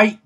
はい。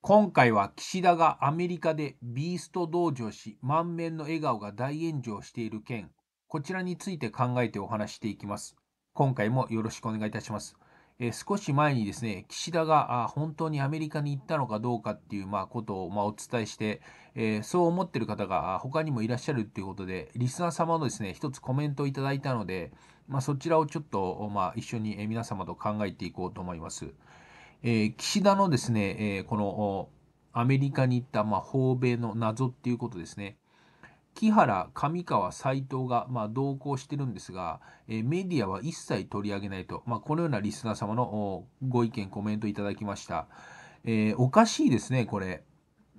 今回は岸田がアメリカでビースト同情し満面の笑顔が大炎上している件、こちらについて考えてお話していきます。今回もよろしくお願いいたします。え少し前にですね、岸田があ本当にアメリカに行ったのかどうかっていう、まあ、ことを、まあ、お伝えして、えー、そう思ってる方が他にもいらっしゃるっていうことで、リスナー様のですね、一つコメントをいただいたので、まあ、そちらをちょっと、まあ、一緒に皆様と考えていこうと思います。えー、岸田のですね、えー、このアメリカに行った、まあ、訪米の謎っていうことですね。木原、上川、斎藤が、まあ、同行してるんですが、えー、メディアは一切取り上げないと、まあ、このようなリスナー様のご意見、コメントいただきました。えー、おかしいですね、これ。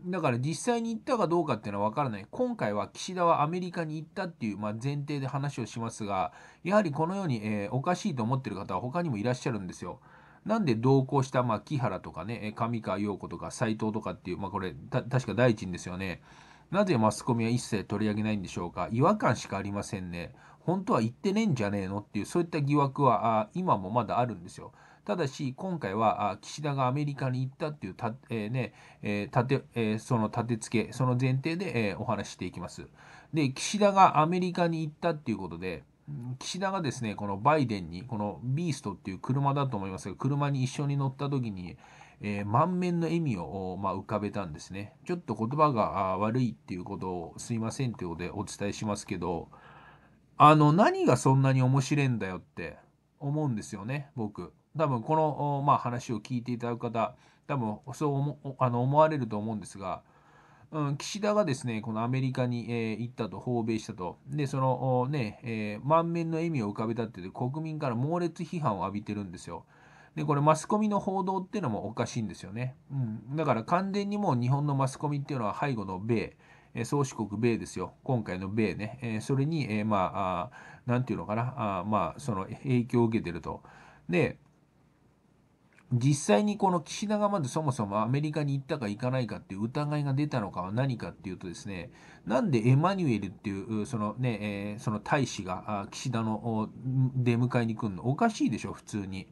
だから実際に行ったかどうかっていうのは分からない。今回は岸田はアメリカに行ったっていう、まあ、前提で話をしますが、やはりこのように、えー、おかしいと思ってる方は他にもいらっしゃるんですよ。なんで同行した、まあ、木原とかね、上川陽子とか斎藤とかっていう、まあ、これ、確か第一ですよね。なぜマスコミは一切取り上げないんでしょうか。違和感しかありませんね。本当は言ってねえんじゃねえのっていう、そういった疑惑は今もまだあるんですよ。ただし、今回は岸田がアメリカに行ったっていうた、えー、ねえー、てえー、その立て付け、その前提で、えお話ししていきます。で、岸田がアメリカに行ったっていうことで、岸田がですね、このバイデンに、このビーストっていう車だと思いますが、車に一緒に乗った時に、えー、満面の笑みを、まあ、浮かべたんですね。ちょっと言葉が悪いっていうことをすいませんということでお伝えしますけど、あの、何がそんなに面白いんだよって思うんですよね、僕。多分この、まあ、話を聞いていただく方、多分そう思あの思われると思うんですが、うん、岸田がですね、このアメリカに、えー、行ったと、訪米したと、で、そのね、えー、満面の笑みを浮かべたってて、国民から猛烈批判を浴びてるんですよ。で、これ、マスコミの報道っていうのもおかしいんですよね。うん、だから完全にもう日本のマスコミっていうのは背後の米、え宗主国米ですよ、今回の米ね、えー、それに、えまあ、あて言うのかな、あまあ、その影響を受けてると。で、実際にこの岸田がまずそもそもアメリカに行ったか行かないかっていう疑いが出たのかは何かっていうとですね、なんでエマニュエルっていうそのね、えー、その大使が岸田の出迎えに来るのおかしいでしょ、普通に。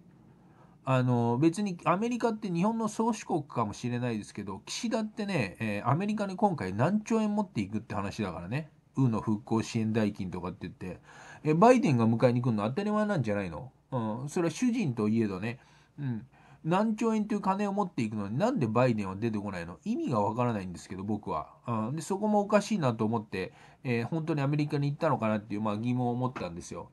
あの別にアメリカって日本の宗主国かもしれないですけど、岸田ってね、えー、アメリカに今回何兆円持っていくって話だからね、ウの復興支援代金とかって言って、えー、バイデンが迎えに来るの当たり前なんじゃないの、うん、それは主人といえどね、うん、何兆円という金を持っていくのになんでバイデンは出てこないの意味がわからないんですけど僕は、うん、でそこもおかしいなと思って、えー、本当にアメリカに行ったのかなっていう、まあ、疑問を持ったんですよ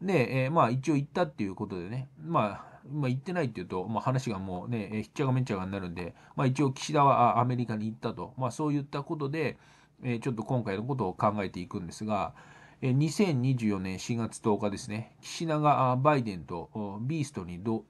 で、えー、まあ一応行ったっていうことでねまあ行ってないっていうと、まあ、話がもうね、えー、ひっちゃかめっちゃかになるんで、まあ、一応岸田はアメリカに行ったと、まあ、そういったことで、えー、ちょっと今回のことを考えていくんですが、2024年4月10日ですね、岸田がバイデンとビーストに同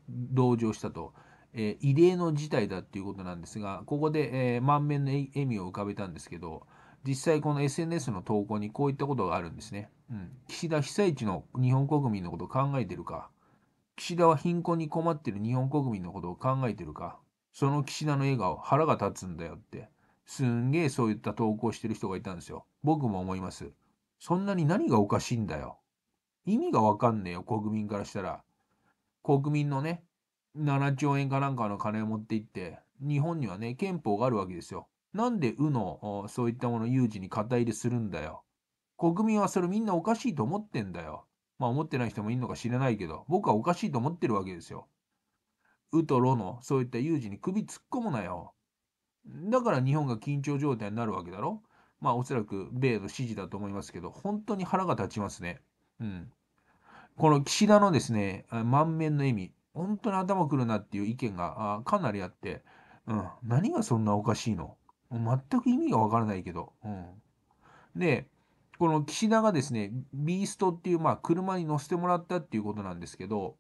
乗したと、え異例の事態だということなんですが、ここで、え満面の笑みを浮かべたんですけど、実際この SNS の投稿にこういったことがあるんですね。うん、岸田被災地の日本国民のことを考えてるか、岸田は貧困に困ってる日本国民のことを考えてるか、その岸田の笑顔、腹が立つんだよって、すんげえそういった投稿してる人がいたんですよ。僕も思います。そんなに何がおかしいんだよ。意味がわかんねえよ、国民からしたら。国民のね、7兆円かなんかの金を持って行って、日本にはね、憲法があるわけですよ。なんで、うの、そういったもの有事に肩入れするんだよ。国民はそれみんなおかしいと思ってんだよ。まあ思ってない人もいるのか知らないけど、僕はおかしいと思ってるわけですよ。うとろの、そういった有事に首突っ込むなよ。だから日本が緊張状態になるわけだろ。まあおそらく米の支持だと思いますけど、本当に腹が立ちますね。うん。この岸田のですね、満面の笑み、本当に頭くるなっていう意見がかなりあって、うん、何がそんなおかしいの全く意味がわからないけど。うん、で、この岸田がですね、ビーストっていう、まあ、車に乗せてもらったっていうことなんですけど、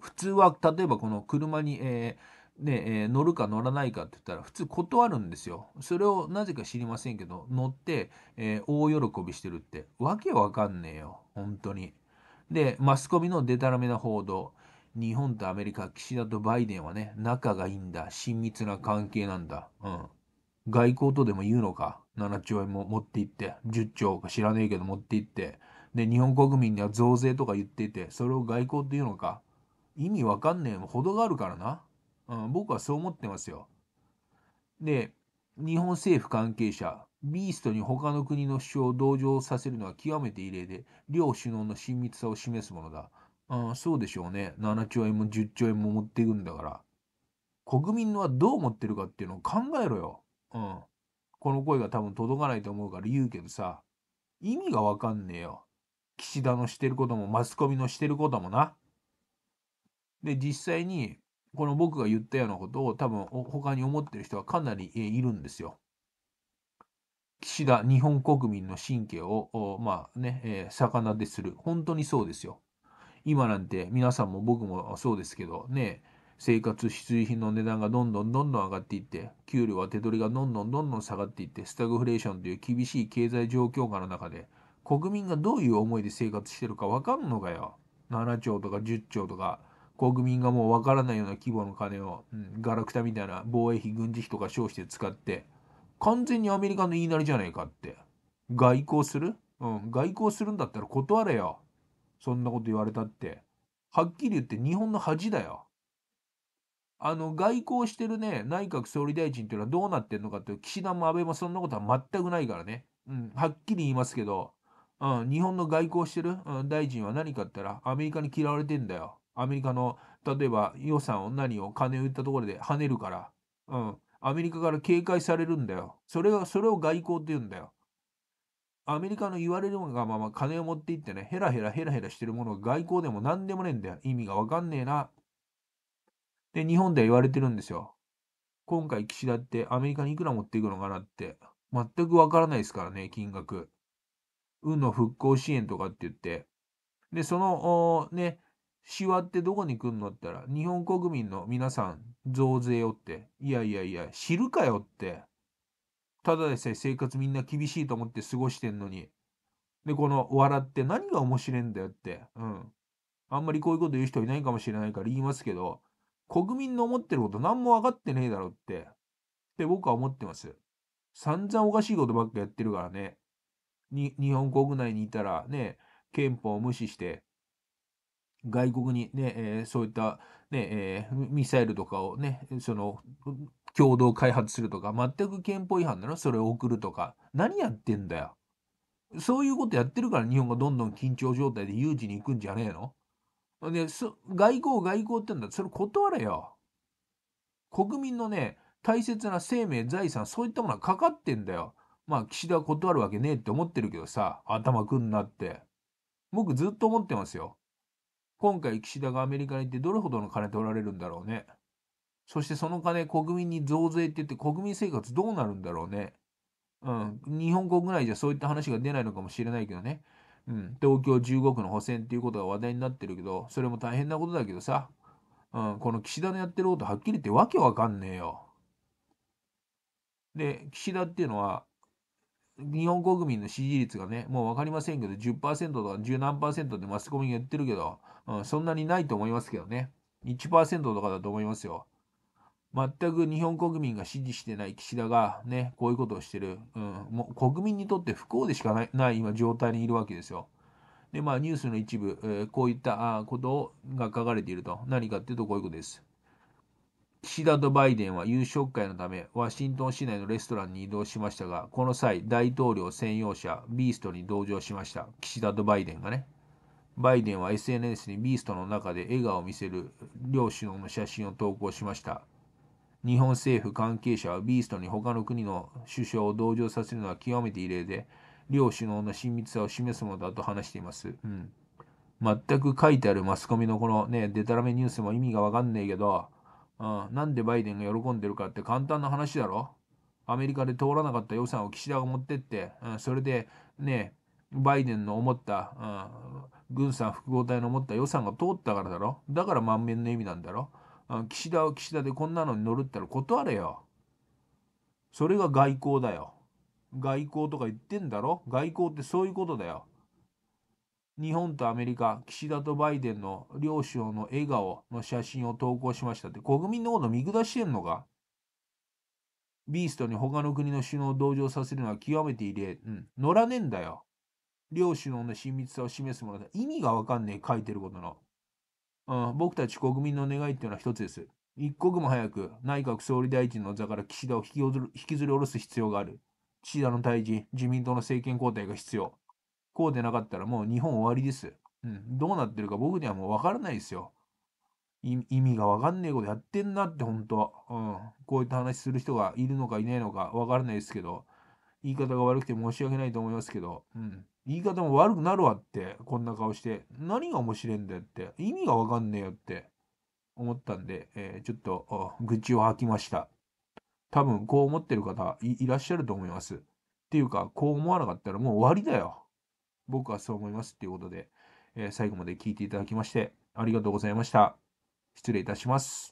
普通は、例えばこの車に、えーねえー、乗るか乗らないかって言ったら普通断るんですよ。それをなぜか知りませんけど乗って、えー、大喜びしてるってわけわかんねえよ本当に。でマスコミのデタラメな報道日本とアメリカ岸田とバイデンはね仲がいいんだ親密な関係なんだ、うん、外交とでも言うのか7兆円も持っていって10兆か知らねえけど持っていってで日本国民には増税とか言っていてそれを外交っていうのか意味わかんねえも程があるからな。うん、僕はそう思ってますよ。で、日本政府関係者、ビーストに他の国の首相を同情させるのは極めて異例で、両首脳の親密さを示すものだ。うん、そうでしょうね。7兆円も10兆円も持っていくんだから。国民のはどう思ってるかっていうのを考えろよ。うん。この声が多分届かないと思うから言うけどさ、意味がわかんねえよ。岸田のしてることもマスコミのしてることもな。で、実際にこの僕が言ったようなことを多分他に思ってる人はかなりいるんですよ。岸田日本国民の神経を、まあね、魚逆なでする。本当にそうですよ。今なんて皆さんも僕もそうですけど、ね、生活必需品の値段がどんどんどんどん上がっていって、給料は手取りがどんどんどんどん下がっていって、スタグフレーションという厳しい経済状況下の中で、国民がどういう思いで生活してるかわかんのかよ。7兆とか10兆とか。国民がもうわからないような規模の金を、うん、ガラクタみたいな防衛費、軍事費とか称して使って、完全にアメリカの言いなりじゃないかって。外交するうん、外交するんだったら断れよ。そんなこと言われたって。はっきり言って日本の恥だよ。あの、外交してるね、内閣総理大臣っていうのはどうなってんのかって岸田も安倍もそんなことは全くないからね。うん、はっきり言いますけど、うん、日本の外交してる、うん、大臣は何かって言ったら、アメリカに嫌われてんだよ。アメリカの、例えば予算を何を金を売ったところで跳ねるから、うん、アメリカから警戒されるんだよ。それは、それを外交って言うんだよ。アメリカの言われるのがまま金を持っていってね、ヘラヘラヘラヘラしてるものが外交でも何でもねえんだよ。意味がわかんねえな。で、日本では言われてるんですよ。今回岸田ってアメリカにいくら持っていくのかなって、全くわからないですからね、金額。運の復興支援とかって言って。で、その、ね、しわってどこに来んのって言ったら、日本国民の皆さん、増税よって。いやいやいや、知るかよって。ただでさえ生活みんな厳しいと思って過ごしてんのに。で、この笑って何が面白いんだよって。うん。あんまりこういうこと言う人いないかもしれないから言いますけど、国民の思ってること何も分かってねえだろって。って僕は思ってます。散々おかしいことばっかやってるからね。に、日本国内にいたらね、憲法を無視して、外国にね、えー、そういったね、えー、ミサイルとかをね、その、共同開発するとか、全く憲法違反なそれを送るとか。何やってんだよ。そういうことやってるから日本がどんどん緊張状態で有事に行くんじゃねえので、外交外交ってんだそれ断れよ。国民のね、大切な生命、財産、そういったものはかかってんだよ。まあ、岸田は断るわけねえって思ってるけどさ、頭くんなって。僕ずっと思ってますよ。今回岸田がアメリカに行ってどれほどの金取られるんだろうね。そしてその金国民に増税って言って国民生活どうなるんだろうね。うん。日本国内じゃそういった話が出ないのかもしれないけどね。うん。東京15区の補選っていうことが話題になってるけど、それも大変なことだけどさ。うん。この岸田のやってることはっきり言ってわけわかんねえよ。で、岸田っていうのは、日本国民の支持率がね、もう分かりませんけど、10%とか10何でマスコミが言ってるけど、うん、そんなにないと思いますけどね。1%とかだと思いますよ。全く日本国民が支持してない岸田がね、こういうことをしてる。うん、もう国民にとって不幸でしかないない今状態にいるわけですよ。で、まあニュースの一部、えー、こういったことが書かれていると。何かっていうとこういうことです。岸田とバイデンは夕食会のためワシントン市内のレストランに移動しましたがこの際大統領専用車ビーストに同乗しました岸田とバイデンがねバイデンは SNS にビーストの中で笑顔を見せる両首脳の写真を投稿しました日本政府関係者はビーストに他の国の首相を同乗させるのは極めて異例で両首脳の親密さを示すものだと話しています、うん、全く書いてあるマスコミのこのねでたらめニュースも意味がわかんねえけどうん、なんでバイデンが喜んでるかって簡単な話だろ。アメリカで通らなかった予算を岸田が持ってって、うん、それでね、バイデンの思った、うん、軍産複合体の思った予算が通ったからだろ。だから満面の意味なんだろ。うん、岸田は岸田でこんなのに乗るったら断れよ。それが外交だよ。外交とか言ってんだろ。外交ってそういうことだよ。日本とアメリカ、岸田とバイデンの両首脳の笑顔の写真を投稿しましたって、国民のこと見下してんのかビーストに他の国の首脳を同情させるのは極めて異例。うん。乗らねえんだよ。両首脳の親密さを示すものだ。意味がわかんねえ、書いてることの。うん、僕たち国民の願いっていうのは一つです。一刻も早く内閣総理大臣の座から岸田を引きずり下ろす必要がある。岸田の退陣、自民党の政権交代が必要。こうでなかったらもう日本終わりです。うん、どうなってるか僕にはもう分からないですよ。意味が分かんねえことやってんなって本当、うん、こういった話する人がいるのかいないのか分からないですけど、言い方が悪くて申し訳ないと思いますけど、うん、言い方も悪くなるわって、こんな顔して、何が面白いんだよって、意味が分かんねえよって思ったんで、えー、ちょっと愚痴を吐きました。多分こう思ってる方いらっしゃると思います。っていうか、こう思わなかったらもう終わりだよ。僕はそう思いますっていうことで、えー、最後まで聞いていただきまして、ありがとうございました。失礼いたします。